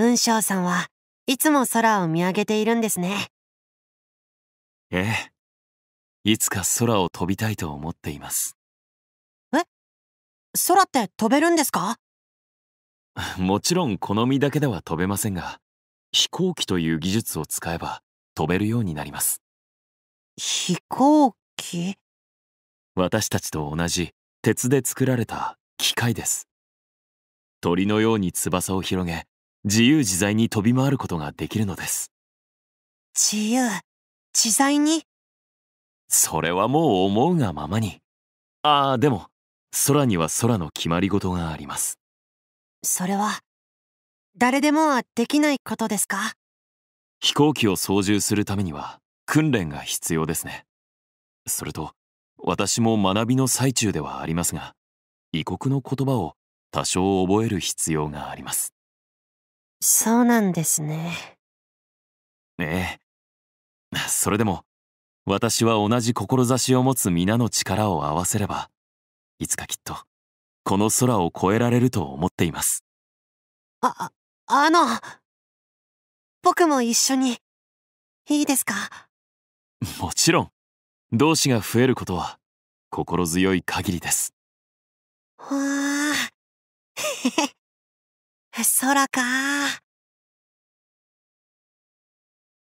雲翔さんはいつも空を見上げているんですね。ええ。いつか空を飛びたいと思っています。え空って飛べるんですか もちろん好みだけでは飛べませんが、飛行機という技術を使えば飛べるようになります。飛行機私たちと同じ鉄で作られた機械です。鳥のように翼を広げ自由自在に飛び回ることができるのです自由自在にそれはもう思うがままにああでも空には空の決まり事がありますそれは誰でもはできないことですか飛行機を操縦するためには訓練が必要ですねそれと私も学びの最中ではありますが異国の言葉を多少覚える必要がありますそうなんですね。ええ。それでも、私は同じ志を持つ皆の力を合わせれば、いつかきっと、この空を越えられると思っています。あ、あの、僕も一緒に、いいですか もちろん、同志が増えることは、心強い限りです。わあ、へへ。空か。